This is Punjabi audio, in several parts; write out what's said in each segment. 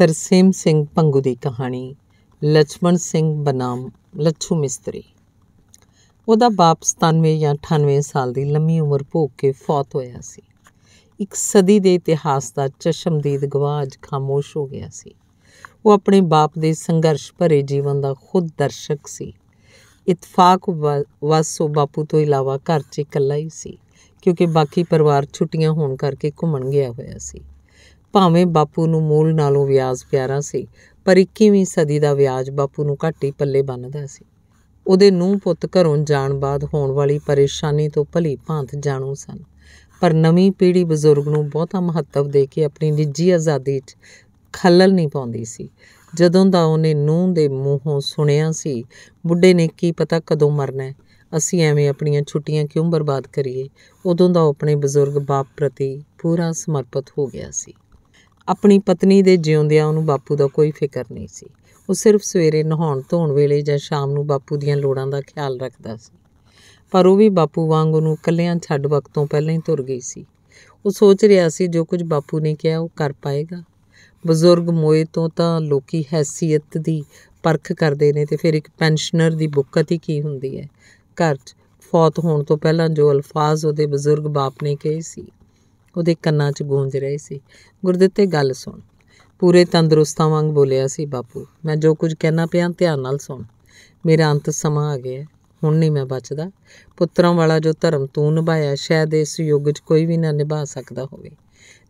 ਤਰਸੇਮ ਸਿੰਘ ਪੰਗੂ ਦੀ ਕਹਾਣੀ ਲਛਮਣ ਸਿੰਘ ਬਨਾਮ ਲੱਛੂ ਮਿਸਤਰੀ ਉਹਦਾ ਬਾਪ 97 ਜਾਂ 98 ਸਾਲ ਦੀ ਲੰਮੀ ਉਮਰ ਭੋਗ ਕੇ ਫੌਤ ਹੋਇਆ ਸੀ ਇੱਕ ਸਦੀ ਦੇ ਇਤਿਹਾਸ ਦਾ ਚਸ਼ਮਦੀਦ ਗਵਾਹ ਖਾਮੋਸ਼ ਹੋ ਗਿਆ ਸੀ ਉਹ ਆਪਣੇ ਬਾਪ ਦੇ ਸੰਘਰਸ਼ ਭਰੇ ਜੀਵਨ ਦਾ ਖੁਦ ਦਰਸ਼ਕ ਸੀ ਇਤਫਾਕ ਵਾਸੋ ਬਾਪੂ ਤੋਂ ਇਲਾਵਾ ਘਰ 'ਚ ਇਕੱਲਾ ਹੀ ਸੀ ਕਿਉਂਕਿ ਬਾਕੀ ਪਰਿਵਾਰ ਛੁੱਟੀਆਂ ਹੋਣ ਕਰਕੇ ਘੁੰਮਣ ਗਿਆ ਹੋਇਆ ਸੀ ਭਾਵੇਂ ਬਾਪੂ ਨੂੰ ਮੂਲ ਨਾਲੋਂ ਵਿਆਜ ਪਿਆਰਾ ਸੀ ਪਰ 21ਵੀਂ ਸਦੀ ਦਾ ਵਿਆਜ ਬਾਪੂ ਨੂੰ ਘੱਟ ਹੀ ਪੱਲੇ ਬੰਨਦਾ ਸੀ ਉਹਦੇ ਨੂੰਹ ਪੁੱਤ ਘਰੋਂ ਜਾਣ ਬਾਅਦ ਹੋਣ ਵਾਲੀ ਪਰੇਸ਼ਾਨੀ ਤੋਂ ਭਲੀ ਭਾਂਤ ਜਾਣੂ ਸਨ ਪਰ ਨਵੀਂ ਪੀੜ੍ਹੀ ਬਜ਼ੁਰਗ ਨੂੰ ਬਹੁਤਾ ਮਹੱਤਵ ਦੇ ਕੇ ਆਪਣੀ ਨਿੱਜੀ ਆਜ਼ਾਦੀ 'ਚ ਖਲਲ ਨਹੀਂ ਪਾਉਂਦੀ ਸੀ ਜਦੋਂ ਦਾ ਉਹਨੇ ਨੂੰਹ ਦੇ ਮੂੰਹੋਂ ਸੁਣਿਆ ਸੀ ਬੁੱਢੇ ਨੇ ਕੀ ਪਤਾ ਕਦੋਂ ਮਰਨਾ ਹੈ ਅਸੀਂ ਐਵੇਂ ਆਪਣੀਆਂ ਛੁੱਟੀਆਂ ਕਿਉਂ ਬਰਬਾਦ ਕਰੀਏ ਉਦੋਂ ਦਾ ਉਹ ਆਪਣੇ ਬਜ਼ੁਰਗ ਬਾਪ ਪ੍ਰਤੀ ਪੂਰਾ ਸਮਰਪਿਤ ਹੋ ਗਿਆ ਸੀ ਆਪਣੀ ਪਤਨੀ ਦੇ ਜਿਉਂਦਿਆਂ ਉਹਨੂੰ ਬਾਪੂ ਦਾ ਕੋਈ ਫਿਕਰ ਨਹੀਂ ਸੀ ਉਹ ਸਿਰਫ ਸਵੇਰੇ ਨਹਾਉਣ ਧੋਣ ਵੇਲੇ ਜਾਂ ਸ਼ਾਮ ਨੂੰ ਬਾਪੂ ਦੀਆਂ ਲੋੜਾਂ ਦਾ ਖਿਆਲ ਰੱਖਦਾ ਸੀ ਪਰ ਉਹ ਵੀ ਬਾਪੂ ਵਾਂਗ ਉਹਨੂੰ ਕੱਲਿਆਂ ਛੱਡ ਵਕਤ ਤੋਂ ਪਹਿਲਾਂ ਹੀ ਤੁਰ ਗਈ ਸੀ ਉਹ ਸੋਚ ਰਿਹਾ ਸੀ ਜੋ ਕੁਝ ਬਾਪੂ ਨੇ ਕਿਹਾ ਉਹ ਕਰ ਪਾਏਗਾ ਬਜ਼ੁਰਗ ਮੋਏ ਤੋਂ ਤਾਂ ਲੋਕੀ ਹیثیت ਦੀ ਪਰਖ ਕਰਦੇ ਨੇ ਤੇ ਫਿਰ ਇੱਕ ਪੈਨਸ਼ਨਰ ਦੀ ਬੁੱਕਤ ਹੀ ਕੀ ਹੁੰਦੀ ਹੈ ਘਰ 'ਚ ਫੌਤ ਹੋਣ ਤੋਂ ਪਹਿਲਾਂ ਜੋ ਅਲਫਾਜ਼ ਉਹਦੇ ਬਜ਼ੁਰਗ ਬਾਪ ਨੇ ਕਹੇ ਸੀ ਉਹਦੇ ਕੰਨਾਂ 'ਚ ਗੂੰਜ ਰਹੇ ਸੀ ਗੁਰਦਿੱਤੇ ਗੱਲ ਸੁਣ ਪੂਰੇ ਤੰਦਰੁਸਤਾਂ ਵਾਂਗ ਬੋਲਿਆ ਸੀ ਬਾਪੂ ਮੈਂ ਜੋ ਕੁਝ ਕਹਿਣਾ ਪਿਆ ਧਿਆਨ ਨਾਲ ਸੁਣ ਮੇਰਾ ਅੰਤ ਸਮਾਂ ਆ ਗਿਆ ਹੁਣ ਨਹੀਂ ਮੈਂ ਬਚਦਾ ਪੁੱਤਰਾਂ ਵਾਲਾ ਜੋ ਧਰਮ ਤੂੰ ਨਿਭਾਇਆ ਸ਼ਾਇਦ ਇਸ ਯੁੱਗ 'ਚ ਕੋਈ ਵੀ ਨਾ ਨਿਭਾ ਸਕਦਾ ਹੋਵੇ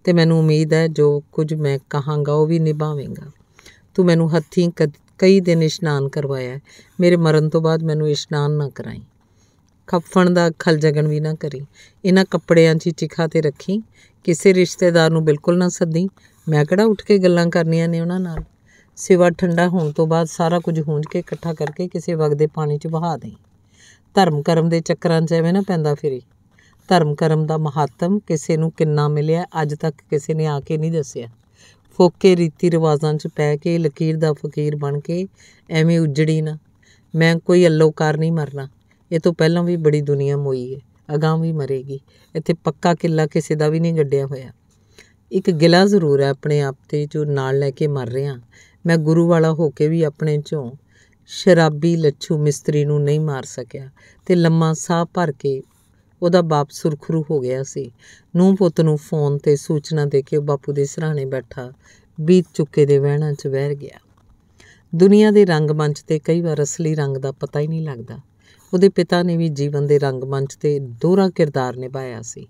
ਤੇ ਮੈਨੂੰ ਉਮੀਦ ਹੈ ਜੋ ਕੁਝ ਮੈਂ ਕਹਾਂਗਾ ਉਹ ਵੀ ਨਿਭਾਵੇਂਗਾ ਤੂੰ ਮੈਨੂੰ ਹੱਥੀਂ ਕਈ ਦਿਨ ਇਸ਼ਨਾਨ ਕਰਵਾਇਆ ਮੇਰੇ ਮਰਨ ਤੋਂ ਬਾਅਦ ਮੈਨੂੰ ਇਸ਼ਨਾਨ ਨਾ ਕਰਾਈ ਕਫਣ ਦਾ ਖਲ ਜਗਣ ਵੀ ਨਾ ਕਰੀ ਇਹਨਾਂ ਕੱਪੜਿਆਂ 'ਚ ਚਿਖਾ ਤੇ ਰੱਖੀ ਕਿਸੇ ਰਿਸ਼ਤੇਦਾਰ ਨੂੰ ਬਿਲਕੁਲ ਨਾ ਸੱਦੀ ਮੈਂ ਕਿਹੜਾ ਉੱਠ ਕੇ ਗੱਲਾਂ ਕਰਨੀਆਂ ਨੇ ਉਹਨਾਂ ਨਾਲ ਸਿਵਾ ਠੰਡਾ ਹੋਣ ਤੋਂ ਬਾਅਦ ਸਾਰਾ ਕੁਝ ਹੂੰਝ ਕੇ ਇਕੱਠਾ ਕਰਕੇ ਕਿਸੇ ਵਗਦੇ ਪਾਣੀ 'ਚ ਵਹਾ ਦੇਈ ਧਰਮ ਕਰਮ ਦੇ ਚੱਕਰਾਂ 'ਚ ਐਵੇਂ ਨਾ ਪੈਂਦਾ ਫਿਰੀ ਧਰਮ ਕਰਮ ਦਾ ਮਹੱਤਵ ਕਿਸੇ ਨੂੰ ਕਿੰਨਾ ਮਿਲਿਆ ਅੱਜ ਤੱਕ ਕਿਸੇ ਨੇ ਆ ਕੇ ਨਹੀਂ ਦੱਸਿਆ ਫੋਕੇ ਰੀਤੀ ਰਿਵਾਜ਼ਾਂ 'ਚ ਪੈ ਕੇ ਲਕੀਰ ਦਾ ਫਕੀਰ ਬਣ ਕੇ ਐਵੇਂ ਉਜੜੀ ਨਾ ਮੈਂ ਕੋਈ ਅਲੋਕਾਰ ਨਹੀਂ ਮਰਨਾ ਇਹ ਤੋਂ ਪਹਿਲਾਂ ਵੀ ਬੜੀ ਦੁਨੀਆ ਮੋਈ ਹੈ ਅਗਾਂ ਵੀ ਮਰੇਗੀ ਇੱਥੇ ਪੱਕਾ ਕਿੱਲਾ ਕਿਸੇ ਦਾ ਵੀ ਨਹੀਂ ਗੱਡਿਆ ਹੋਇਆ ਇੱਕ ਗਿਲਾ ਜ਼ਰੂਰ ਹੈ ਆਪਣੇ ਆਪ ਤੇ ਜੋ ਨਾਲ ਲੈ ਕੇ ਮਰ ਰਿਹਾ ਮੈਂ ਗੁਰੂ ਵਾਲਾ ਹੋ ਕੇ ਵੀ ਆਪਣੇ ਚੋਂ ਸ਼ਰਾਬੀ ਲੱਛੂ ਮਿਸਤਰੀ ਨੂੰ ਨਹੀਂ ਮਾਰ ਸਕਿਆ ਤੇ ਲੰਮਾ ਸਾਹ ਭਰ ਕੇ ਉਹਦਾ ਬਾਪ ਸੁਰਖਰੂ ਹੋ ਗਿਆ ਸੀ ਨੂੰ ਪੁੱਤ ਨੂੰ ਫੋਨ ਤੇ ਸੂਚਨਾ ਦੇ ਕੇ ਬਾਪੂ ਦੇ ਸਰਾਣੇ ਬੈਠਾ ਬੀਤ ਚੁੱਕੇ ਦੇ ਵਹਿਣਾ 'ਚ ਵਹਿਰ ਗਿਆ ਦੁਨੀਆ ਦੇ ਰੰਗ ਮੰਚ ਤੇ ਕਈ ਵਾਰ ਅਸਲੀ ਰੰਗ ਦਾ ਪਤਾ ਹੀ ਨਹੀਂ ਲੱਗਦਾ ਉਹਦੇ ਪਿਤਾ ਨੇ ਵੀ ਜੀਵਨ ਦੇ ਰੰਗਮੰਚ ਤੇ ਦੋਹਰਾ ਕਿਰਦਾਰ ਨਿਭਾਇਆ ਸੀ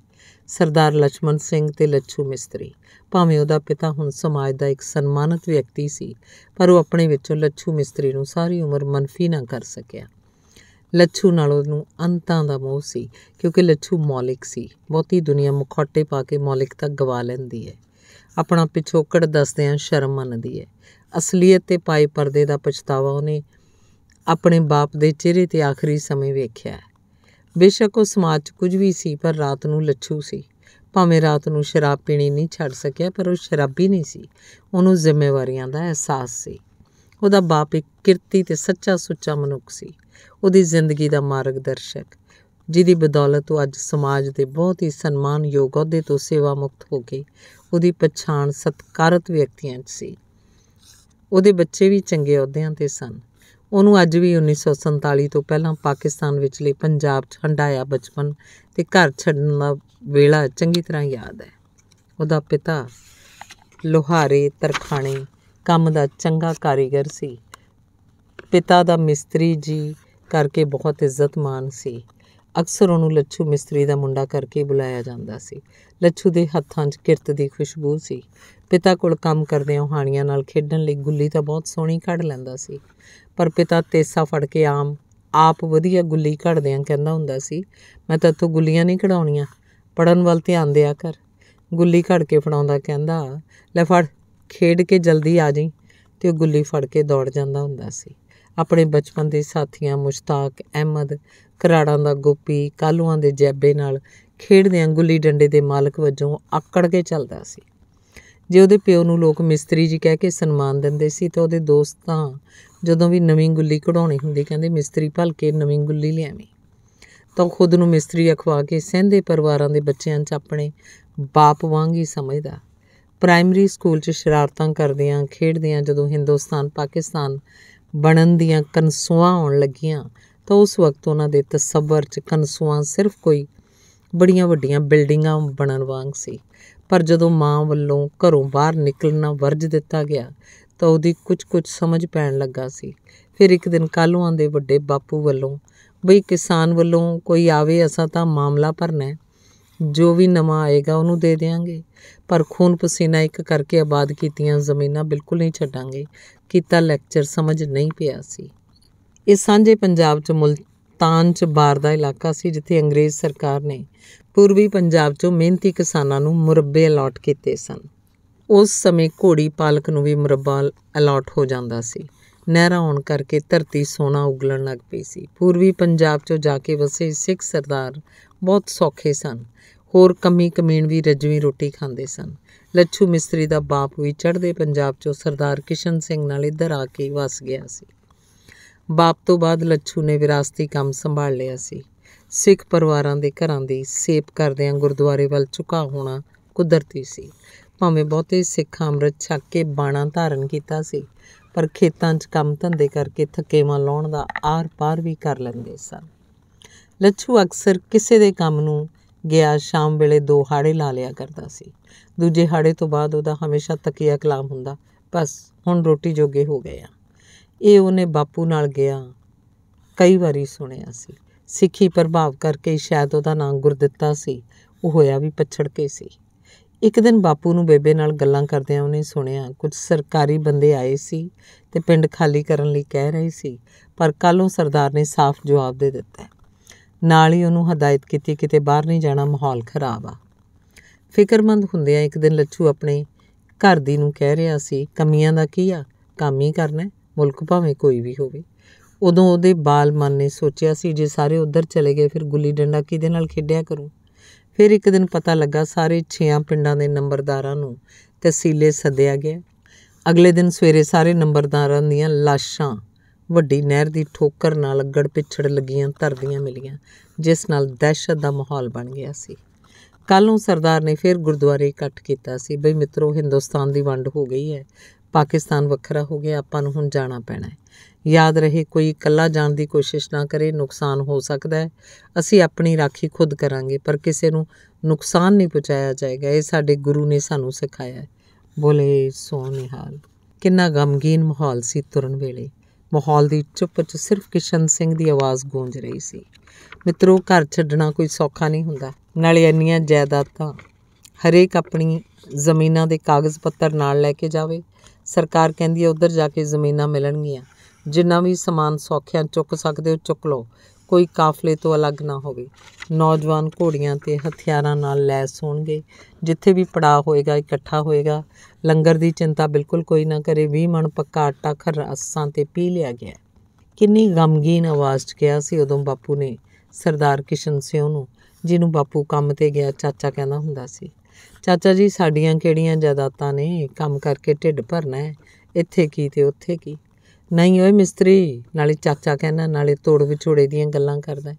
ਸਰਦਾਰ ਲక్ష్మణ ਸਿੰਘ ਤੇ ਲੱਛੂ ਮਿਸਤਰੀ ਭਾਵੇਂ ਉਹਦਾ ਪਿਤਾ ਹੁਣ ਸਮਾਜ ਦਾ ਇੱਕ ਸਨਮਾਨਿਤ ਵਿਅਕਤੀ ਸੀ ਪਰ ਉਹ ਆਪਣੇ ਵਿੱਚੋਂ ਲੱਛੂ ਮਿਸਤਰੀ ਨੂੰ ਸਾਰੀ ਉਮਰ ਮੰਨਫੀ ਨਾ ਕਰ ਸਕਿਆ ਲੱਛੂ ਨਾਲ ਉਹਨੂੰ ਅੰਤਾਂ ਦਾ ਮੋਹ ਸੀ ਕਿਉਂਕਿ ਲੱਛੂ ਮੌਲਿਕ ਸੀ ਬਹੁਤੀ ਦੁਨੀਆ ਮੁਖੌਟੇ ਪਾ ਕੇ ਮੌਲਿਕਤਾ ਗਵਾ ਲੈਂਦੀ ਹੈ ਆਪਣਾ ਪਿਛੋਕੜ ਦੱਸਦਿਆਂ ਸ਼ਰਮ ਮੰਨਦੀ ਹੈ ਅਸਲੀਅਤ ਤੇ ਪਾਈ ਪਰਦੇ ਦਾ ਪਛਤਾਵਾ ਉਹਨੇ ਆਪਣੇ ਬਾਪ ਦੇ ਚਿਹਰੇ ਤੇ ਆਖਰੀ ਸਮੇਂ ਵੇਖਿਆ ਬੇਸ਼ੱਕ ਉਹ ਸਮਾਜ 'ਚ ਕੁਝ ਵੀ ਸੀ ਪਰ ਰਾਤ ਨੂੰ ਲੱਛੂ ਸੀ ਭਾਵੇਂ ਰਾਤ ਨੂੰ ਸ਼ਰਾਬ ਪੀਣੀ ਨਹੀਂ ਛੱਡ ਸਕਿਆ ਪਰ ਉਹ ਸ਼ਰਾਬੀ ਨਹੀਂ ਸੀ ਉਹਨੂੰ ਜ਼ਿੰਮੇਵਾਰੀਆਂ ਦਾ ਅਹਿਸਾਸ ਸੀ ਉਹਦਾ ਬਾਪ ਇੱਕ ਕਿਰਤੀ ਤੇ ਸੱਚਾ ਸੁੱਚਾ ਮਨੁੱਖ ਸੀ ਉਹਦੀ ਜ਼ਿੰਦਗੀ ਦਾ ਮਾਰਗਦਰਸ਼ਕ ਜਿਹਦੀ ਬਦੌਲਤ ਉਹ ਅੱਜ ਸਮਾਜ ਦੇ ਬਹੁਤ ਹੀ ਸਨਮਾਨਯੋਗ ਅਹੁਦੇ ਤੋਂ ਸੇਵਾ ਮੁਕਤ ਹੋ ਕੇ ਉਹਦੀ ਪਛਾਣ ਸਤਕਾਰਤ ਵਿਅਕਤੀਆਂ 'ਚ ਸੀ ਉਹਦੇ ਬੱਚੇ ਵੀ ਚੰਗੇ ਅਹੁਦਿਆਂ ਤੇ ਸਨ ਉਹਨੂੰ ਅੱਜ ਵੀ 1947 ਤੋਂ ਪਹਿਲਾਂ ਪਾਕਿਸਤਾਨ ਲਈ ਪੰਜਾਬ 'ਚ ਹੰਡਾਇਆ ਬਚਪਨ ਤੇ ਘਰ ਛੱਡਣ ਦਾ ਵੇਲਾ ਚੰਗੀ ਤਰ੍ਹਾਂ ਯਾਦ ਹੈ ਉਹਦਾ ਪਿਤਾ ਲੋਹਾਰੇ ਤਰਖਾਣੇ ਕੰਮ ਦਾ ਚੰਗਾ ਕਾਰੀਗਰ ਸੀ ਪਿਤਾ ਦਾ ਮਿਸਤਰੀ ਜੀ ਕਰਕੇ ਬਹੁਤ ਇੱਜ਼ਤਮਾਨ ਸੀ ਅਕਸਰ ਉਹਨੂੰ ਲੱਛੂ ਮਿਸਤਰੀ ਦਾ ਮੁੰਡਾ ਕਰਕੇ ਬੁਲਾਇਆ ਜਾਂਦਾ ਸੀ ਲੱਛੂ ਦੇ ਹੱਥਾਂ 'ਚ ਕਿਰਤ ਦੀ ਖੁਸ਼ਬੂ ਸੀ ਪਿਤਾ ਕੋਲ ਕੰਮ ਉਹ ਹਾਣੀਆਂ ਨਾਲ ਖੇਡਣ ਲਈ ਗੁੱਲੀ ਤਾਂ ਬਹੁਤ ਸੋਹਣੀ ਕੱਢ ਲੈਂਦਾ ਸੀ ਪਰ ਪਿਤਾ ਤੇਸਾ ਫੜ ਕੇ ਆਮ ਆਪ ਵਧੀਆ ਗੁੱਲੀ ਘੜਦਿਆਂ ਕਹਿੰਦਾ ਹੁੰਦਾ ਸੀ ਮੈਂ ਤੇਥੋਂ ਗੁੱਲੀਆਂ ਨਹੀਂ ਘੜਾਉਣੀਆਂ ਪੜਨ ਵੱਲ ਧਿਆਨ ਦਿਆ ਕਰ ਗੁੱਲੀ ਘੜ ਕੇ ਫੜਾਉਂਦਾ ਕਹਿੰਦਾ ਲੈ ਫੜ ਖੇਡ ਕੇ ਜਲਦੀ ਆ ਜਾਈ ਤੇ ਉਹ ਗੁੱਲੀ ਫੜ ਕੇ ਦੌੜ ਜਾਂਦਾ ਹੁੰਦਾ ਸੀ ਆਪਣੇ ਬਚਪਨ ਦੇ ਸਾਥੀਆਂ ਮੁਸ਼ਤਾਕ ਅਹਿਮਦ ਕਰਾੜਾਂ ਦਾ ਗੋਪੀ ਕਾਲੂਆਂ ਦੇ ਜੈਬੇ ਨਾਲ ਖੇਡਦਿਆਂ ਗੁੱਲੀ ਡੰਡੇ ਦੇ ਮਾਲਕ ਵਜੋਂ ਆਕੜ ਕੇ ਚੱਲਦਾ ਸੀ ਜੇ ਉਹਦੇ ਪਿਓ ਨੂੰ ਲੋਕ ਮਿਸਤਰੀ ਜੀ ਕਹਿ ਕੇ ਸਨਮਾਨ ਦਿੰਦੇ ਸੀ ਤਾਂ ਉਹਦੇ ਦੋਸਤਾਂ ਜਦੋਂ ਵੀ ਨਵੀਂ ਗੁੱਲੀ ਕਢਾਉਣੀ ਹੁੰਦੀ ਕਹਿੰਦੇ ਮਿਸਤਰੀ ਭਲਕੇ ਨਵੀਂ ਗੁੱਲੀ ਲਿਆਵੀਂ ਤਾਂ ਖੁਦ ਨੂੰ ਮਿਸਤਰੀ ਅਖਵਾ ਕੇ ਸਹਿੰਦੇ ਪਰਿਵਾਰਾਂ ਦੇ ਬੱਚਿਆਂ 'ਚ ਆਪਣੇ ਬਾਪ ਵਾਂਗ ਹੀ ਸਮਝਦਾ ਪ੍ਰਾਇਮਰੀ ਸਕੂਲ 'ਚ ਸ਼ਰਾਰਤਾਂ ਕਰਦਿਆਂ ਖੇਡਦਿਆਂ ਜਦੋਂ ਹਿੰਦੁਸਤਾਨ ਪਾਕਿਸਤਾਨ ਬਣਨ ਦੀਆਂ ਕਨਸੂਆਂ ਆਉਣ ਲੱਗੀਆਂ ਤਾਂ ਉਸ ਵਕਤ ਉਹਨਾਂ ਦੇ ਤਸੱਵਰ 'ਚ ਕਨਸੂਆਂ ਸਿਰਫ ਕੋਈ ਬੜੀਆਂ ਵੱਡੀਆਂ ਬਿਲਡਿੰਗਾਂ ਬਣਨ ਵਾਂਗ ਸੀ ਪਰ ਜਦੋਂ ਮਾਂ ਵੱਲੋਂ ਘਰੋਂ ਬਾਹਰ ਨਿਕਲਣਾ ਵਰਜ ਦਿੱਤਾ ਗਿਆ ਤਾਂ ਉਹਦੀ ਕੁਝ-ਕੁਝ ਸਮਝ ਪੈਣ ਲੱਗਾ ਸੀ ਫਿਰ ਇੱਕ ਦਿਨ ਕਾਲੂਆਂ ਦੇ ਵੱਡੇ ਬਾਪੂ ਵੱਲੋਂ ਬਈ ਕਿਸਾਨ ਵੱਲੋਂ ਕੋਈ ਆਵੇ ਅਸਾਂ ਤਾਂ ਮਾਮਲਾ ਭਰਨਾ ਜੋ ਵੀ ਨਵਾਂ ਆਏਗਾ ਉਹਨੂੰ ਦੇ ਦੇਾਂਗੇ ਪਰ ਖੂਨ ਪਸੀਨਾ ਇੱਕ ਕਰਕੇ ਆਬਾਦ ਕੀਤੀਆਂ ਜ਼ਮੀਨਾਂ ਬਿਲਕੁਲ ਨਹੀਂ ਛੱਡਾਂਗੇ ਕੀਤਾ ਲੈਕਚਰ ਸਮਝ ਨਹੀਂ ਪਿਆ ਸੀ ਇਹ ਸਾਂਝੇ ਪੰਜਾਬ 'ਚ ਚ ਬਾਰ ਦਾ ਇਲਾਕਾ ਸੀ ਜਿੱਥੇ ਅੰਗਰੇਜ਼ ਸਰਕਾਰ ਨੇ ਪੂਰਬੀ ਪੰਜਾਬ 'ਚੋਂ ਮਿਹਨਤੀ ਕਿਸਾਨਾਂ ਨੂੰ ਮੁਰੱਬੇ ਅਲਾਟ ਕੀਤੇ ਸਨ ਉਸ ਸਮੇਂ ਘੋੜੀ ਪਾਲਕ ਨੂੰ ਵੀ ਮੁਰੱਬਾ ਅਲਾਟ ਹੋ ਜਾਂਦਾ ਸੀ ਨਹਿਰਾਂ ਆਉਣ ਕਰਕੇ ਧਰਤੀ ਸੋਨਾ ਉਗਲਣ ਲੱਗ ਪਈ ਸੀ ਪੂਰਬੀ ਪੰਜਾਬ 'ਚੋਂ ਜਾ ਕੇ ਵਸੇ ਸਿੱਖ ਸਰਦਾਰ ਬਹੁਤ ਸੌਖੇ ਸਨ ਹੋਰ ਕਮੀ ਕਮੀਣ ਵੀ ਰਜਵੀਂ ਰੋਟੀ ਖਾਂਦੇ ਸਨ ਲੱਛੂ ਮਿਸਤਰੀ ਦਾ ਬਾਪ ਵੀ ਚੜ੍ਹਦੇ ਪੰਜਾਬ 'ਚੋਂ ਸਰਦਾਰ ਕਿਸ਼ਨ ਸਿੰਘ ਨਾਲ ਇੱਧਰ ਆ ਕੇ ਵਸ ਗਿਆ ਸੀ ਬਾਪ ਤੋਂ ਬਾਅਦ ਲੱਛੂ ਨੇ ਵਿਰਾਸਤੀ ਕੰਮ ਸੰਭਾਲ ਲਿਆ ਸੀ ਸਿੱਖ ਪਰਿਵਾਰਾਂ ਦੇ ਘਰਾਂ ਦੀ ਸੇਵ ਕਰਦਿਆਂ ਗੁਰਦੁਆਰੇ ਵੱਲ ਝੁਕਾ ਹੋਣਾ ਕੁਦਰਤੀ ਸੀ ਭਾਵੇਂ ਬਹੁਤੇ ਸਿੱਖ ਅੰਮ੍ਰਿਤ ਛੱਕ ਕੇ ਬਾਣਾ ਧਾਰਨ ਕੀਤਾ ਸੀ ਪਰ ਖੇਤਾਂ 'ਚ ਕੰਮ ਧੰਦੇ ਕਰਕੇ ਥੱਕੇਵਾਂ ਲਾਉਣ ਦਾ ਆਰ-ਪਾਰ ਵੀ ਕਰ ਲੈਂਦੇ ਸਨ ਲੱਛੂ ਅਕਸਰ ਕਿਸੇ ਦੇ ਕੰਮ ਨੂੰ ਗਿਆ ਸ਼ਾਮ ਵੇਲੇ ਦੋ ਹਾੜੇ ਲਾ ਲਿਆ ਕਰਦਾ ਸੀ ਦੂਜੇ ਹਾੜੇ ਤੋਂ ਬਾਅਦ ਉਹਦਾ ਹਮੇਸ਼ਾ ਤਕੀਆ ਕਲਾਮ ਹੁੰਦਾ ਬਸ ਹੁਣ ਰੋਟੀ ਜੋਗੇ ਹੋ ਗਏ ਆ ਇਹ ਉਹਨੇ ਬਾਪੂ ਨਾਲ ਗਿਆ ਕਈ ਵਾਰੀ ਸੁਣਿਆ ਸੀ ਸਿੱਖੀ ਪ੍ਰਭਾਵ ਕਰਕੇ ਸ਼ਾਇਦ ਉਹਦਾ ਨਾਮ ਗੁਰਦਿੱਤਾ ਸੀ ਉਹ ਹੋਇਆ ਵੀ ਪਛੜ ਕੇ ਸੀ ਇੱਕ ਦਿਨ ਬਾਪੂ ਨੂੰ ਬੇਬੇ ਨਾਲ ਗੱਲਾਂ ਕਰਦਿਆਂ ਉਹਨੇ ਸੁਣਿਆ ਕੁਝ ਸਰਕਾਰੀ ਬੰਦੇ ਆਏ ਸੀ ਤੇ ਪਿੰਡ ਖਾਲੀ ਕਰਨ ਲਈ ਕਹਿ ਰਹੇ ਸੀ ਪਰ ਕੱਲੋਂ ਸਰਦਾਰ ਨੇ ਸਾਫ਼ ਜਵਾਬ ਦੇ ਦਿੱਤਾ ਨਾਲ ਹੀ ਉਹਨੂੰ ਹਦਾਇਤ ਕੀਤੀ ਕਿਤੇ ਬਾਹਰ ਨਹੀਂ ਜਾਣਾ ਮਾਹੌਲ ਖਰਾਬ ਆ ਫਿਕਰਮੰਦ ਹੁੰਦਿਆਂ ਇੱਕ ਦਿਨ ਲੱਛੂ ਆਪਣੇ ਘਰ ਦੀ ਨੂੰ ਕਹਿ ਰਿਹਾ ਸੀ ਕਮੀਆਂ ਦਾ ਕੀ ਆ ਕੰਮ ਹੀ ਕਰਨਾ ਮੁਲਕ ਭਾਵੇਂ ਕੋਈ ਵੀ ਹੋਵੇ ਉਦੋਂ ਉਹਦੇ ਬਾਲ ਮਨ ਨੇ ਸੋਚਿਆ ਸੀ ਜੇ ਸਾਰੇ ਉਧਰ ਚਲੇ ਗਏ ਫਿਰ ਗੁੱਲੀ ਡੰਡਾ ਕਿਹਦੇ ਨਾਲ ਖੇਡਿਆ ਕਰੂੰ ਫਿਰ ਇੱਕ ਦਿਨ ਪਤਾ ਲੱਗਾ ਸਾਰੇ 6 ਪਿੰਡਾਂ ਦੇ ਨੰਬਰਦਾਰਾਂ ਨੂੰ ਤਹਿਸੀਲੇ ਸੱਦਿਆ ਗਿਆ ਅਗਲੇ ਦਿਨ ਸਵੇਰੇ ਸਾਰੇ ਨੰਬਰਦਾਰਾਂ ਦੀਆਂ ਲਾਸ਼ਾਂ ਵੱਡੀ ਨਹਿਰ ਦੀ ਠੋਕਰ ਨਾਲ ਅੱਗੜ ਪਿਛੜ ਲੱਗੀਆਂ ਧਰਦੀਆਂ ਮਿਲੀਆਂ ਜਿਸ ਨਾਲ ਦਹਿਸ਼ਤ ਦਾ ਮਾਹੌਲ ਬਣ ਗਿਆ ਸੀ ਕੱਲ ਨੂੰ ਸਰਦਾਰ ਨੇ ਫਿਰ ਗੁਰਦੁਆਰੇ ਇਕੱਠ ਕੀਤਾ ਸੀ ਬਈ ਮਿੱਤਰੋ ਹਿੰਦੁਸਤਾਨ ਦੀ ਵੰਡ ਹੋ ਗਈ ਹੈ ਪਾਕਿਸਤਾਨ ਵੱਖਰਾ ਹੋ ਗਿਆ ਆਪਾਂ ਨੂੰ ਹੁਣ ਜਾਣਾ ਪੈਣਾ ਹੈ ਯਾਦ ਰਹੇ ਕੋਈ ਇਕੱਲਾ ਜਾਣ ਦੀ ਕੋਸ਼ਿਸ਼ ਨਾ ਕਰੇ ਨੁਕਸਾਨ ਹੋ ਸਕਦਾ ਹੈ ਅਸੀਂ ਆਪਣੀ ਰਾਖੀ ਖੁਦ ਕਰਾਂਗੇ ਪਰ ਕਿਸੇ ਨੂੰ ਨੁਕਸਾਨ ਨਹੀਂ ਪਹੁੰਚਾਇਆ ਜਾਏਗਾ ਇਹ ਸਾਡੇ ਗੁਰੂ ਨੇ ਸਾਨੂੰ ਸਿਖਾਇਆ ਹੈ ਬੋਲੇ ਸੋ ਨਿਹਾਲ ਕਿੰਨਾ ਗਮਗੀਨ ਮਾਹੌਲ ਸੀ ਤੁਰਨ ਵੇਲੇ ਮਾਹੌਲ ਦੀ ਚੁੱਪ 'ਚ ਸਿਰਫ ਕਿਸ਼ਨ ਸਿੰਘ ਦੀ ਆਵਾਜ਼ ਗੂੰਜ ਰਹੀ ਸੀ ਮਿੱਤਰੋ ਘਰ ਛੱਡਣਾ ਕੋਈ ਸੌਖਾ ਨਹੀਂ ਹੁੰਦਾ ਨਾਲੇ ਇੰਨੀਆਂ ਜਾਇਦਾਦਾਂ ਹਰੇਕ ਆਪਣੀ ਜ਼ਮੀਨਾਂ ਦੇ ਕਾਗਜ਼ ਪੱਤਰ ਨਾਲ ਲੈ ਕੇ ਜਾਵੇ ਸਰਕਾਰ ਕਹਿੰਦੀ ਹੈ ਉਧਰ ਜਾ ਕੇ ਜ਼ਮੀਨਾਂ ਮਿਲਣਗੀਆਂ ਜਿੰਨਾ ਵੀ ਸਮਾਨ ਸੌਖਿਆਂ ਚੁੱਕ ਸਕਦੇ ਹੋ ਚੁੱਕ ਲਓ ਕੋਈ ਕਾਫਲੇ ਤੋਂ ਅਲੱਗ ਨਾ ਹੋਵੇ ਨੌਜਵਾਨ ਘੋੜੀਆਂ ਤੇ ਹਥਿਆਰਾਂ ਨਾਲ ਲੈਸ ਹੋਣਗੇ ਜਿੱਥੇ ਵੀ ਪੜਾ ਹੋਏਗਾ ਇਕੱਠਾ ਹੋਏਗਾ ਲੰਗਰ ਦੀ ਚਿੰਤਾ ਬਿਲਕੁਲ ਕੋਈ ਨਾ ਕਰੇ 20 ਮਣ ਪੱਕਾ ਆਟਾ ਖਰਾਸਾਂ ਤੇ ਪੀ ਲਿਆ ਗਿਆ ਕਿੰਨੀ ਗਮਗੀਨ ਆਵਾਜ਼ 'ਚ ਕਿਹਾ ਸੀ ਉਦੋਂ ਬਾਪੂ ਨੇ ਸਰਦਾਰ ਕਿਸ਼ਨ ਸਿੰਘ ਨੂੰ ਜਿਹਨੂੰ ਬਾਪੂ ਕੰਮ ਤੇ ਗਿਆ ਚਾਚਾ ਕਹਿੰਦਾ ਹੁੰਦਾ ਸੀ ਚਾਚਾ ਜੀ ਸਾਡੀਆਂ ਕਿਹੜੀਆਂ ਜਾਇਦਾਦਾਂ ਨੇ ਕੰਮ ਕਰਕੇ ਢਿੱਡ ਭਰਨਾ ਹੈ ਇੱਥੇ ਕੀ ਤੇ ਉੱਥੇ ਕੀ ਨਹੀਂ ਓਏ ਮਿਸਤਰੀ ਨਾਲੇ ਚਾਚਾ ਕਹਿੰਦਾ ਨਾਲੇ ਤੋੜ ਵਿਛੋੜੇ ਦੀਆਂ ਗੱਲਾਂ ਕਰਦਾ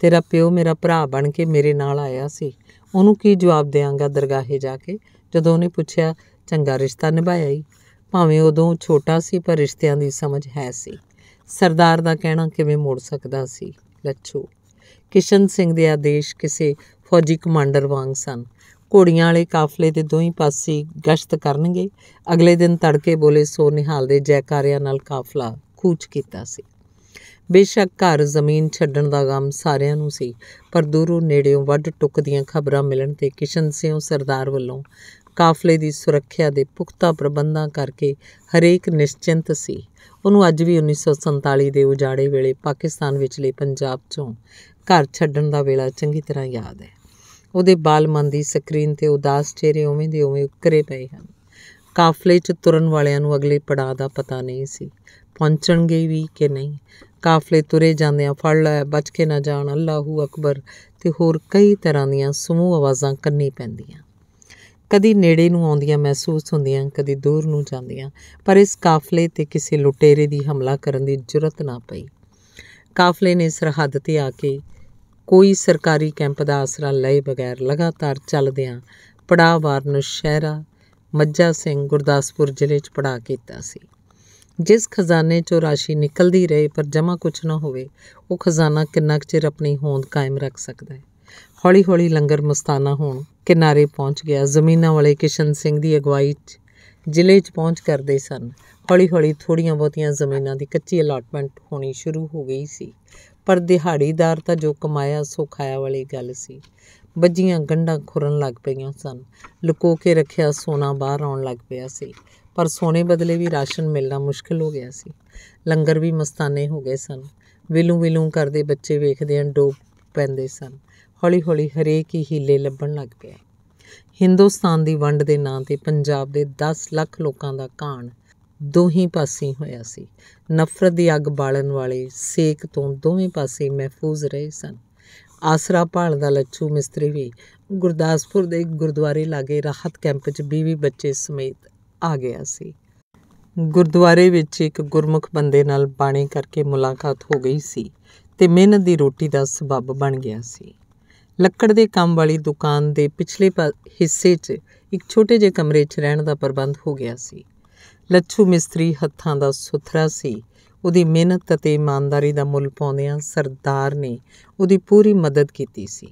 ਤੇਰਾ ਪਿਓ ਮੇਰਾ ਭਰਾ ਬਣ ਕੇ ਮੇਰੇ ਨਾਲ ਆਇਆ ਸੀ ਉਹਨੂੰ ਕੀ ਜਵਾਬ ਦੇਵਾਂਗਾ ਦਰਗਾਹੇ ਜਾ ਕੇ ਜਦੋਂ ਉਹਨੇ ਪੁੱਛਿਆ ਚੰਗਾ ਰਿਸ਼ਤਾ ਨਿਭਾਇਆ ਹੀ ਭਾਵੇਂ ਉਦੋਂ ਛੋਟਾ ਸੀ ਪਰ ਰਿਸ਼ਤਿਆਂ ਦੀ ਸਮਝ ਹੈ ਸੀ ਸਰਦਾਰ ਦਾ ਕਹਿਣਾ ਕਿਵੇਂ ਮੋੜ ਸਕਦਾ ਸੀ ਲੱਛੂ ਕਿਸ਼ਨ ਸਿੰਘ ਦੇ ਆਦੇਸ਼ ਕਿਸੇ ਫੌਜੀ ਕਮਾਂਡਰ ਵਾਂਗ ਸਨ ਘੋੜੀਆਂ ਵਾਲੇ ਕਾਫਲੇ ਦੇ ਦੋਹੀਂ ਪਾਸੇ ਗਸ਼ਤ ਕਰਨਗੇ ਅਗਲੇ ਦਿਨ ਤੜਕੇ ਬੋਲੇ ਸੋ ਨਿਹਾਲ ਦੇ ਜੈਕਾਰਿਆਂ ਨਾਲ ਕਾਫਲਾ ਕੂਚ ਕੀਤਾ ਸੀ ਬੇਸ਼ੱਕ ਘਰ ਜ਼ਮੀਨ ਛੱਡਣ ਦਾ ਗਮ ਸਾਰਿਆਂ ਨੂੰ ਸੀ ਪਰ ਦੂਰੋਂ ਨੇੜਿਓਂ ਵੱਡ ਟੁੱਕ ਦੀਆਂ ਖਬਰਾਂ ਮਿਲਣ ਤੇ ਕਿਸ਼ਨ ਸਿੰਘ ਸਰਦਾਰ ਵੱਲੋਂ ਕਾਫਲੇ ਦੀ ਸੁਰੱਖਿਆ ਦੇ ਪੁਖਤਾ ਪ੍ਰਬੰਧਾਂ ਕਰਕੇ ਹਰੇਕ ਨਿਸ਼ਚਿੰਤ ਸੀ ਉਹਨੂੰ ਅੱਜ ਵੀ 1947 ਦੇ ਉਜਾੜੇ ਵੇਲੇ ਪਾਕਿਸਤਾਨ ਵਿੱਚਲੇ ਪੰਜਾਬ ਚੋਂ ਘਰ ਛੱਡਣ ਦਾ ਵੇਲਾ ਚੰਗੀ ਤਰ੍ਹਾਂ ਯਾਦ ਹੈ ਉਹਦੇ ਬਾਲ ਮਨ ਦੀ ਸਕਰੀਨ ਤੇ ਉਦਾਸ ਚਿਹਰੇ ਉਵੇਂ ਦੇ ਉਵੇਂ ਉਕਰੇ ਪਏ ਹਨ ਕਾਫਲੇ 'ਚ ਤੁਰਨ ਵਾਲਿਆਂ ਨੂੰ ਅਗਲੇ ਪੜਾਅ ਦਾ ਪਤਾ ਨਹੀਂ ਸੀ ਪਹੁੰਚਣਗੇ ਵੀ ਕਿ ਨਹੀਂ ਕਾਫਲੇ ਤੁਰੇ ਜਾਂਦੇ ਆ ਫੜ ਲੈ ਬਚ ਕੇ ਨਾ ਜਾਣ ਅੱਲਾਹੂ ਅਕਬਰ ਤੇ ਹੋਰ ਕਈ ਤਰ੍ਹਾਂ ਦੀਆਂ ਸਮੂਹ ਆਵਾਜ਼ਾਂ ਕੰਨੀ ਪੈਂਦੀਆਂ ਕਦੀ ਨੇੜੇ ਨੂੰ ਆਉਂਦੀਆਂ ਮਹਿਸੂਸ ਹੁੰਦੀਆਂ ਕਦੀ ਦੂਰ ਨੂੰ ਜਾਂਦੀਆਂ ਪਰ ਇਸ ਕਾਫਲੇ ਤੇ ਕਿਸੇ ਲੁਟੇਰੇ ਦੀ ਹਮਲਾ ਕਰਨ ਦੀ ਜੁਰਤ ਨਾ ਪਈ ਕਾਫਲੇ ਨੇ ਸਰਹੱਦ ਤੇ ਆ ਕੇ ਕੋਈ ਸਰਕਾਰੀ ਕੈਂਪ ਦਾ ਆਸਰਾ ਲਏ ਬਗੈਰ ਲਗਾਤਾਰ ਚੱਲਦਿਆਂ ਪੜਾਵਾਰ ਸ਼ਹਿਰਾ ਮੱਜਾ ਸਿੰਘ ਗੁਰਦਾਸਪੁਰ ਜ਼ਿਲ੍ਹੇ 'ਚ ਪੜਾ ਕੀਤਾ ਸੀ ਜਿਸ ਖਜ਼ਾਨੇ 'ਚੋਂ ਰਾਸ਼ੀ ਨਿਕਲਦੀ ਰਹੇ ਪਰ ਜਮਾ ਕੁਝ ਨਾ ਹੋਵੇ ਉਹ ਖਜ਼ਾਨਾ ਕਿੰਨਾ ਚਿਰ ਆਪਣੀ ਹੋਂਦ ਕਾਇਮ ਰੱਖ ਸਕਦਾ ਹੈ ਹੌਲੀ-ਹੌਲੀ ਲੰਗਰ ਮਸਤਾਨਾ ਹੋਣ ਕਿਨਾਰੇ ਪਹੁੰਚ ਗਿਆ ਜ਼ਮੀਨਾਂ ਵਾਲੇ ਕਿਸ਼ਨ ਸਿੰਘ ਦੀ ਅਗਵਾਈ 'ਚ ਜ਼ਿਲ੍ਹੇ 'ਚ ਪਹੁੰਚ ਕਰਦੇ ਸਨ ਹੌਲੀ-ਹੌਲੀ ਥੋੜੀਆਂ ਬਹੁਤੀਆਂ ਜ਼ਮੀਨਾਂ ਦੀ ਕੱਚੀ ਅਲਾਟਮੈਂਟ ਹੋਣੀ ਸ਼ੁਰੂ ਹੋ ਗਈ ਸੀ ਪਰ ਦਿਹਾੜੀਦਾਰ ਤਾਂ ਜੋ ਕਮਾਇਆ ਸੋ ਖਾਇਆ ਵਾਲੀ ਗੱਲ ਸੀ ਬੱਜੀਆਂ ਗੰਡਾਂ ਖੁਰਨ ਲੱਗ ਪਈਆਂ ਸਨ ਲੁਕੋ ਕੇ ਰੱਖਿਆ ਸੋਨਾ ਬਾਹਰ ਆਉਣ ਲੱਗ ਪਿਆ ਸੀ ਪਰ ਸੋਨੇ ਬਦਲੇ ਵੀ ਰਾਸ਼ਨ ਮਿਲਣਾ ਮੁਸ਼ਕਲ ਹੋ ਗਿਆ ਸੀ ਲੰਗਰ ਵੀ ਮਸਤਾਨੇ ਹੋ ਗਏ ਸਨ ਵਿਲੂ ਵਿਲੂ ਕਰਦੇ ਬੱਚੇ ਵੇਖਦੇ ਹਨ ਡੋਬ ਪੈਂਦੇ ਸਨ ਹੌਲੀ ਹੌਲੀ ਹਰੇਕ ਹੀ ਹੀਲੇ ਲੱਭਣ ਲੱਗ ਪਿਆ ਹਿੰਦੁਸਤਾਨ ਦੀ ਵੰਡ ਦੇ ਨਾਂ ਤੇ ਪੰਜਾਬ ਦੇ 10 ਲੱਖ ਲੋਕਾਂ ਦਾ ਕਾਣ ਦੋਹੀਂ ਪਾਸੇ ਹੋਇਆ ਸੀ ਨਫ਼ਰਤ ਦੀ ਅੱਗ ਬਾਲਣ ਵਾਲੇ ਸੇਕ ਤੋਂ ਦੋਵੇਂ ਪਾਸੇ ਮਹਿਫੂਜ਼ ਰਹੇ ਸਨ ਆਸਰਾ ਦਾ ਲੱਛੂ ਮਿਸਤਰੀ ਵੀ ਗੁਰਦਾਸਪੁਰ ਦੇ ਗੁਰਦੁਆਰੇ ਲਾਗੇ ਰਾਹਤ ਕੈਂਪ 'ਚ 20 ਬੱਚੇ ਸਮੇਤ ਆ ਗਿਆ ਸੀ ਗੁਰਦੁਆਰੇ ਵਿੱਚ ਇੱਕ ਗੁਰਮੁਖ ਬੰਦੇ ਨਾਲ ਬਾਣੀ ਕਰਕੇ ਮੁਲਾਕਾਤ ਹੋ ਗਈ ਸੀ ਤੇ ਮਿਹਨਤ ਦੀ ਰੋਟੀ ਦਾ ਸਬਬ ਬਣ ਗਿਆ ਸੀ ਲੱਕੜ ਦੇ ਕੰਮ ਵਾਲੀ ਦੁਕਾਨ ਦੇ ਪਿਛਲੇ ਹਿੱਸੇ 'ਚ ਇੱਕ ਛੋਟੇ ਜਿਹੇ ਕਮਰੇ 'ਚ ਰਹਿਣ ਦਾ ਪ੍ਰਬੰਧ ਹੋ ਗਿਆ ਸੀ ਲੱਛੂ ਮਿਸਤਰੀ ਹੱਥਾਂ ਦਾ ਸੁਥਰਾ ਸੀ ਉਹਦੀ ਮਿਹਨਤ ਅਤੇ ਇਮਾਨਦਾਰੀ ਦਾ ਮੁੱਲ ਪਾਉਂਦਿਆਂ ਸਰਦਾਰ ਨੇ ਉਹਦੀ ਪੂਰੀ ਮਦਦ ਕੀਤੀ ਸੀ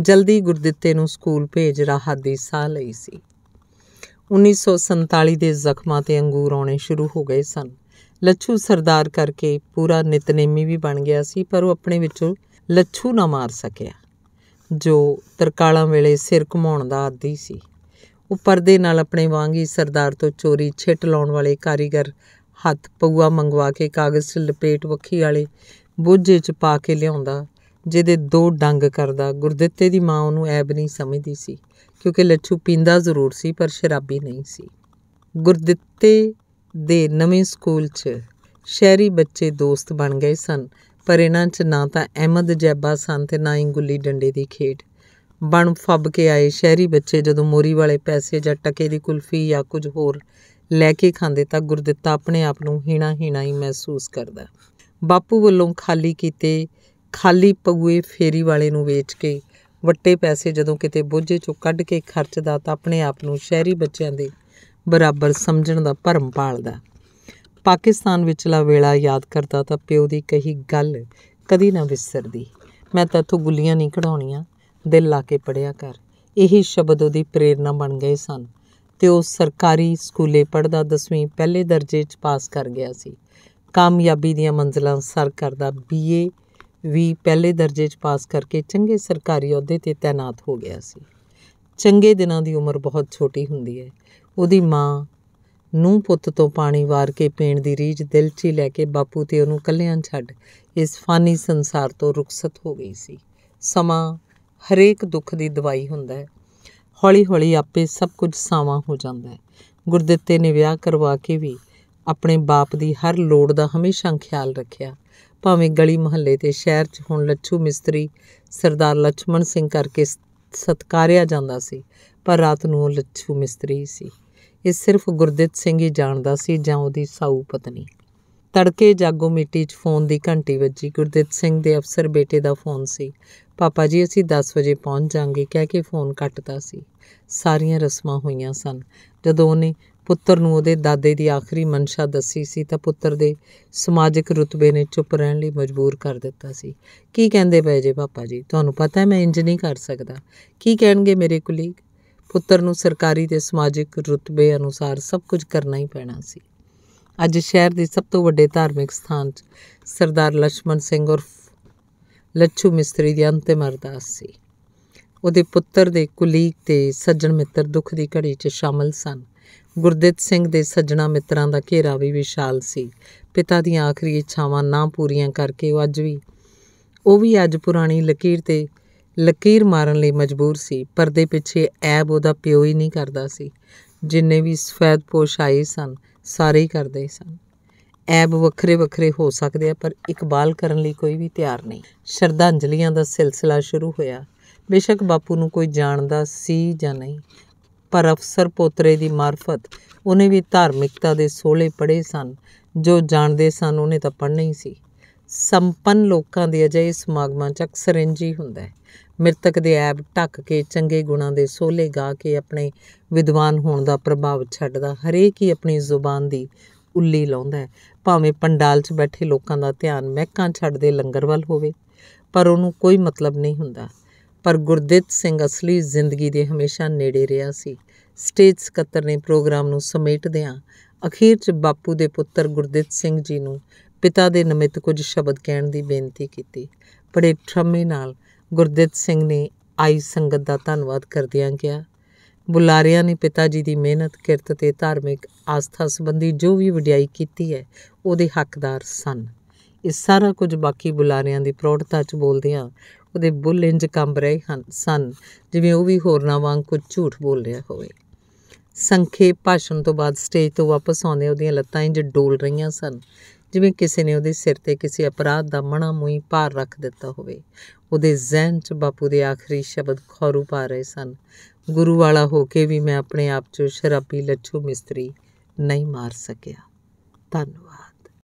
ਜਲਦੀ ਗੁਰਦਿੱਤੇ ਨੂੰ ਸਕੂਲ ਭੇਜ ਰਾਹਤ ਦੀ ਸਾਹ ਲਈ ਸੀ 1947 ਦੇ ਜ਼ਖਮਾਂ ਤੇ ਅੰਗੂਰ ਆਉਣੇ ਸ਼ੁਰੂ ਹੋ ਗਏ ਸਨ ਲੱਛੂ ਸਰਦਾਰ ਕਰਕੇ ਪੂਰਾ ਨਿਤਨੇਮੀ ਵੀ ਬਣ ਗਿਆ ਸੀ ਪਰ ਉਹ ਆਪਣੇ ਵਿੱਚੋਂ ਲੱਛੂ ਨਾ ਮਾਰ ਸਕਿਆ ਜੋ ਤਰਕਾਲਾਂ ਵੇਲੇ ਸਿਰ ਘਮਾਉਣ ਦਾ ਆਦੀ ਸੀ ਉਹ ਪਰਦੇ ਨਾਲ ਆਪਣੇ ਵਾਂਗ ਹੀ ਸਰਦਾਰ ਤੋਂ ਚੋਰੀ ਛਿੱਟ ਲਾਉਣ ਵਾਲੇ ਕਾਰੀਗਰ ਹੱਥ ਪਊਆ ਮੰਗਵਾ ਕੇ ਕਾਗਜ਼ 'ਚ ਲਪੇਟ ਵੱਖੀ ਵਾਲੇ ਬੋਝੇ 'ਚ ਪਾ ਕੇ ਲਿਆਉਂਦਾ ਜਿਹਦੇ ਦੋ ਡੰਗ ਕਰਦਾ ਗੁਰਦਿੱਤੇ ਦੀ ਮਾਂ ਉਹਨੂੰ ਐਬ ਨਹੀਂ ਸਮਝਦੀ ਸੀ ਕਿਉਂਕਿ ਲੱਛੂ ਪੀਂਦਾ ਜ਼ਰੂਰ ਸੀ ਪਰ ਸ਼ਰਾਬੀ ਨਹੀਂ ਸੀ ਗੁਰਦਿੱਤੇ ਦੇ ਨਵੇਂ ਸਕੂਲ 'ਚ ਸ਼ਹਿਰੀ ਬੱਚੇ ਦੋਸਤ ਬਣ ਗਏ ਸਨ ਪਰ ਇਹਨਾਂ 'ਚ ਨਾ ਤਾਂ ਅਹਿਮਦ ਜੈਬਾ ਸਨ ਤੇ ਨਾ ਹੀ ਗੁੱਲੀ ਡੰਡੇ ਦੀ ਖੇਡ ਬਣ ਫੱਬ ਕੇ ਆਏ ਸ਼ਹਿਰੀ ਬੱਚੇ ਜਦੋਂ ਮੋਰੀ ਵਾਲੇ ਪੈਸੇ ਜਾਂ ਟਕੇ ਦੀ ਕੁਲਫੀ ਜਾਂ ਕੁਝ ਹੋਰ ਲੈ ਕੇ ਖਾਂਦੇ ਤਾਂ ਗੁਰਦਿੱਤਾ ਆਪਣੇ ਆਪ ਨੂੰ ਹੀਣਾ ਹੀਣਾ ਹੀ ਮਹਿਸੂਸ ਕਰਦਾ ਬਾਪੂ ਵੱਲੋਂ ਖਾਲੀ ਕੀਤੇ ਖਾਲੀ ਪਗੂਏ ਫੇਰੀ ਵਾਲੇ ਨੂੰ ਵੇਚ ਕੇ ਵੱਟੇ ਪੈਸੇ ਜਦੋਂ ਕਿਤੇ ਬੋਝੇ ਚੋਂ ਕੱਢ ਕੇ ਖਰਚਦਾ ਤਾਂ ਆਪਣੇ ਆਪ ਨੂੰ ਸ਼ਹਿਰੀ ਬੱਚਿਆਂ ਦੇ ਬਰਾਬਰ ਸਮਝਣ ਦਾ ਭਰਮ ਪਾਲਦਾ ਪਾਕਿਸਤਾਨ ਵਿਚਲਾ ਵੇਲਾ ਯਾਦ ਕਰਦਾ ਤਾਂ ਪਿਓ ਦੀ ਕਹੀ ਗੱਲ ਕਦੀ ਨਾ ਵਿਸਰਦੀ ਮੈਂ ਤਾਂ ਤੂੰ ਗੁੱਲੀਆਂ ਨਹੀਂ ਕਢਾਉਣੀਆਂ ਦਿਲ ਲਾ ਕੇ ਪੜਿਆ ਕਰ ਇਹ ਸ਼ਬਦ ਉਹਦੀ ਪ੍ਰੇਰਣਾ ਬਣ ਗਏ ਸਨ ਤੇ ਉਹ ਸਰਕਾਰੀ ਸਕੂਲੇ ਪੜਦਾ 10ਵੀਂ ਪਹਿਲੇ ਦਰਜੇ 'ਚ ਪਾਸ ਕਰ ਗਿਆ ਸੀ ਕਾਮਯਾਬੀ ਦੀਆਂ ਮੰਜ਼ਲਾਂ ਸਰ ਕਰਦਾ ਬੀਏ ਵੀ ਪਹਿਲੇ ਦਰਜੇ 'ਚ ਪਾਸ ਕਰਕੇ ਚੰਗੇ ਸਰਕਾਰੀ ਅਹੁਦੇ ਤੇ ਤਾਇਨਾਤ ਹੋ ਗਿਆ ਸੀ ਚੰਗੇ ਦਿਨਾਂ ਦੀ ਉਮਰ ਬਹੁਤ ਛੋਟੀ ਹੁੰਦੀ ਹੈ ਉਹਦੀ ਮਾਂ ਨੂੰ ਪੁੱਤ ਤੋਂ ਪਾਣੀ ਵਾਰ ਕੇ ਪੀਣ ਦੀ ਰੀਝ ਦਿਲ 'ਚ ਹੀ ਲੈ ਕੇ ਬਾਪੂ ਤੇ ਉਹਨੂੰ ਕੱਲਿਆਂ ਛੱਡ ਇਸ ਫਾਨੀ ਸੰਸਾਰ ਤੋਂ ਰੁਖਸਤ ਹੋ ਗਈ ਸੀ ਸਮਾਂ ਹਰੇਕ ਦੁੱਖ ਦੀ ਦਵਾਈ ਹੁੰਦਾ ਹੈ ਹੌਲੀ-ਹੌਲੀ ਆਪੇ ਸਭ ਕੁਝ ਸਾਵਾਂ ਹੋ ਜਾਂਦਾ ਹੈ ਗੁਰਦਿੱਤੇ ਨੇ ਵਿਆਹ ਕਰਵਾ ਕੇ ਵੀ ਆਪਣੇ ਬਾਪ ਦੀ ਹਰ ਲੋੜ ਦਾ ਹਮੇਸ਼ਾ ਖਿਆਲ ਰੱਖਿਆ ਭਾਵੇਂ ਗਲੀ ਮੁਹੱਲੇ ਤੇ ਸ਼ਹਿਰ 'ਚ ਹੁਣ ਲੱਛੂ ਮਿਸਤਰੀ ਸਰਦਾਰ ਲਛਮਣ ਸਿੰਘ ਕਰਕੇ ਸਤਕਾਰਿਆ ਜਾਂਦਾ ਸੀ ਪਰ ਰਾਤ ਨੂੰ ਉਹ ਲੱਛੂ ਮਿਸਤਰੀ ਸੀ ਇਹ ਸਿਰਫ ਗੁਰਦਿੱਤ ਸਿੰਘ ਹੀ ਜਾਣਦਾ ਸੀ ਜਾਂ ਉਹਦੀ ਸਾਊ ਪਤਨੀ ਤੜਕੇ ਜਾਗੋ ਮਿੱਟੀ 'ਚ ਫੋਨ ਦੀ ਘੰਟੀ ਵੱਜੀ ਗੁਰਦੇਵ ਸਿੰਘ ਦੇ ਅਫਸਰ ਬੇਟੇ ਦਾ ਫੋਨ ਸੀ ਪਾਪਾ ਜੀ ਅਸੀਂ 10 ਵਜੇ ਪਹੁੰਚ ਜਾਾਂਗੇ ਕਹਿ ਕੇ ਫੋਨ ਕੱਟਦਾ ਸੀ ਸਾਰੀਆਂ ਰਸਮਾਂ ਹੋਈਆਂ ਸਨ ਜਦੋਂ ਉਹਨੇ ਪੁੱਤਰ ਨੂੰ ਉਹਦੇ ਦਾਦੇ ਦੀ ਆਖਰੀ ਮਨਸ਼ਾ ਦੱਸੀ ਸੀ ਤਾਂ ਪੁੱਤਰ ਦੇ ਸਮਾਜਿਕ ਰੁਤਬੇ ਨੇ ਚੁੱਪ ਰਹਿਣ ਲਈ ਮਜਬੂਰ ਕਰ ਦਿੱਤਾ ਸੀ ਕੀ ਕਹਿੰਦੇ ਪਏ ਜੇ ਪਾਪਾ ਜੀ ਤੁਹਾਨੂੰ ਪਤਾ ਹੈ ਮੈਂ ਇੰਜ ਨਹੀਂ ਕਰ ਸਕਦਾ ਕੀ ਕਹਿਣਗੇ ਮੇਰੇ ਕੁਲੀਗ ਪੁੱਤਰ ਨੂੰ ਸਰਕਾਰੀ ਤੇ ਸਮਾਜਿਕ ਰੁਤਬੇ ਅਨੁਸਾਰ ਸਭ ਕੁਝ ਕਰਨਾ ਹੀ ਪੈਣਾ ਸੀ ਅੱਜ ਸ਼ਹਿਰ ਦੇ ਸਭ ਤੋਂ ਵੱਡੇ ਧਾਰਮਿਕ ਸਥਾਨ ਸਰਦਾਰ ਲక్ష్మణ ਸਿੰਘ ਉਰਫ ਲੱਛੂ ਮਿਸਤਰੀ ਦੀ ਅੰਤਿਮ ਅਰਦਾਸ ਸੀ ਉਹਦੇ ਪੁੱਤਰ ਦੇ ਕੁਲੀਗ ਤੇ ਸੱਜਣ ਮਿੱਤਰ ਦੁੱਖ ਦੀ ਘੜੀ 'ਚ ਸ਼ਾਮਲ ਸਨ ਗੁਰਦਿੱਤ ਸਿੰਘ ਦੇ ਸੱਜਣਾ ਮਿੱਤਰਾਂ ਦਾ ਘੇਰਾ ਵੀ ਵਿਸ਼ਾਲ ਸੀ ਪਿਤਾ ਦੀਆਂ ਆਖਰੀ ਇੱਛਾਵਾਂ ਨਾ ਪੂਰੀਆਂ ਕਰਕੇ ਉਹ ਅੱਜ ਵੀ ਉਹ ਵੀ ਅੱਜ ਪੁਰਾਣੀ ਲਕੀਰ ਤੇ ਲਕੀਰ ਮਾਰਨ ਲਈ ਮਜਬੂਰ ਸੀ ਪਰਦੇ ਪਿੱਛੇ ਐਬ ਉਹਦਾ ਪਿਓ ਹੀ ਨਹੀਂ ਕਰਦਾ ਸੀ ਜਿੰਨੇ ਵੀ ਸਫੈਦ ਪੋਸ਼ ਆਏ ਸਨ ਸਾਰੇ ਹੀ ਕਰਦੇ ਸਨ ਐਬ ਵੱਖਰੇ ਵੱਖਰੇ ਹੋ ਸਕਦੇ ਆ ਪਰ ਇਕਬਾਲ ਕਰਨ ਲਈ ਕੋਈ ਵੀ ਤਿਆਰ ਨਹੀਂ ਸ਼ਰਧਾਂਜਲੀਆਂ ਦਾ ਸਿਲਸਿਲਾ ਸ਼ੁਰੂ ਹੋਇਆ ਬੇਸ਼ੱਕ ਬਾਪੂ ਨੂੰ ਕੋਈ ਜਾਣਦਾ ਸੀ ਜਾਂ ਨਹੀਂ ਪਰ ਅਫਸਰ ਪੋਤਰੇ ਦੀ ਮਾਰਫਤ ਉਹਨੇ ਵੀ ਧਾਰਮਿਕਤਾ ਦੇ ਸੋਲੇ ਪੜੇ ਸਨ ਜੋ ਜਾਣਦੇ ਸਨ ਉਹਨੇ ਤਾਂ ਪੜ੍ਹਨਾ ਹੀ ਸੀ ਸੰਪੰਨ ਲੋਕਾਂ ਦੇ ਅਜਿਹੇ ਸਮਾਗਮਾਂ 'ਚ ਅਕਸਰ ਇੰਜ ਹੀ ਹੁੰਦਾ ਹੈ ਮ੍ਰਿਤਕ ਦੇ ਐਬ ਢੱਕ ਕੇ ਚੰਗੇ ਗੁਣਾਂ ਦੇ ਸੋਲੇ ਗਾ ਕੇ ਆਪਣੇ ਵਿਦਵਾਨ ਹੋਣ ਦਾ ਪ੍ਰਭਾਵ ਛੱਡਦਾ ਹਰੇਕ ਹੀ ਆਪਣੀ ਜ਼ੁਬਾਨ ਦੀ ਉੱਲੀ ਲਾਉਂਦਾ ਹੈ ਭਾਵੇਂ ਪੰਡਾਲ 'ਚ ਬੈਠੇ ਲੋਕਾਂ ਦਾ ਧਿਆਨ ਮਹਿਕਾਂ ਛੱਡਦੇ ਲੰਗਰ ਵੱਲ ਹੋਵੇ ਪਰ ਉਹਨੂੰ ਕੋਈ ਮਤਲਬ ਨਹੀਂ ਹੁੰਦਾ ਪਰ ਗੁਰਦਿੱਤ ਸਿੰਘ ਅਸਲੀ ਜ਼ਿੰਦਗੀ ਦੇ ਹਮੇਸ਼ਾ ਨੇੜੇ ਰਿਹਾ ਸੀ ਸਟੇਜ ਸਕੱਤਰ ਨੇ ਪ੍ਰੋਗਰਾਮ ਨੂੰ ਸਮੇਟਦਿਆਂ ਅਖੀਰ 'ਚ ਬਾਪੂ ਦੇ ਪੁੱਤਰ ਗੁਰਦਿੱਤ ਸਿੰਘ ਜੀ ਨੂੰ ਪਿਤਾ ਦੇ ਨਿਮਿਤ ਕੁਝ ਸ਼ਬਦ ਕਹਿਣ ਦੀ ਬੇਨਤੀ ਕੀਤੀ ਬੜੇ ਠਰਮੇ ਨਾਲ ਗੁਰਦਿੱਤ ਸਿੰਘ ਨੇ ਆਈ ਸੰਗਤ ਦਾ ਧੰਨਵਾਦ ਕਰਦਿਆਂ ਕਿਹਾ ਬੁਲਾਰਿਆਂ ਨੇ ਪਿਤਾ ਜੀ ਦੀ ਮਿਹਨਤ ਕਿਰਤ ਤੇ ਧਾਰਮਿਕ ਆਸਥਾ ਸੰਬੰਧੀ ਜੋ ਵੀ ਵਡਿਆਈ ਕੀਤੀ ਹੈ ਉਹਦੇ ਹੱਕਦਾਰ ਸਨ ਇਸ ਸਾਰਾ ਕੁਝ ਬਾਕੀ ਬੁਲਾਰਿਆਂ ਦੀ ਪ੍ਰੌੜਤਾ 'ਚ ਬੋਲਦਿਆਂ ਉਹਦੇ ਬੁੱਲ ਇੰਜ ਕੰਬ ਰਹੇ ਹਨ ਸਨ ਜਿਵੇਂ ਉਹ ਵੀ ਹੋਰਨਾਂ ਵਾਂਗ ਕੁਝ ਝੂਠ ਬੋਲ ਰਿਹਾ ਹੋਵੇ ਸੰਖੇਪ ਭਾਸ਼ਣ ਤੋਂ ਬਾਅਦ ਸਟੇਜ ਤੋਂ ਵਾਪਸ ਆਉਂਦੇ ਉਹਦੀਆਂ ਲੱਤਾਂ ਇੰਜ ਡੋਲ ਰਹੀਆਂ ਸਨ ਜਿਵੇਂ ਕਿਸੇ ਨੇ ਉਹਦੇ ਸਿਰ ਤੇ ਕਿਸੇ ਅਪਰਾਧ ਦਾ ਮਣਾ ਮੂਈ ਭਾਰ ਰੱਖ ਦਿੱਤਾ ਹੋਵੇ ਉਹਦੇ ਜ਼ਹਿਨ 'ਚ ਬਾਪੂ ਦੇ ਆਖਰੀ ਸ਼ਬਦ ਖੌਰੂ ਪਾ ਰਹੇ ਸਨ ਗੁਰੂ ਵਾਲਾ ਹੋ ਕੇ ਵੀ ਮੈਂ ਆਪਣੇ ਆਪ 'ਚ ਸ਼ਰਾਬੀ ਲੱਛੂ ਮਿਸਤਰੀ ਨਹੀਂ ਮਾਰ ਸਕਿਆ ਧੰਨਵਾਦ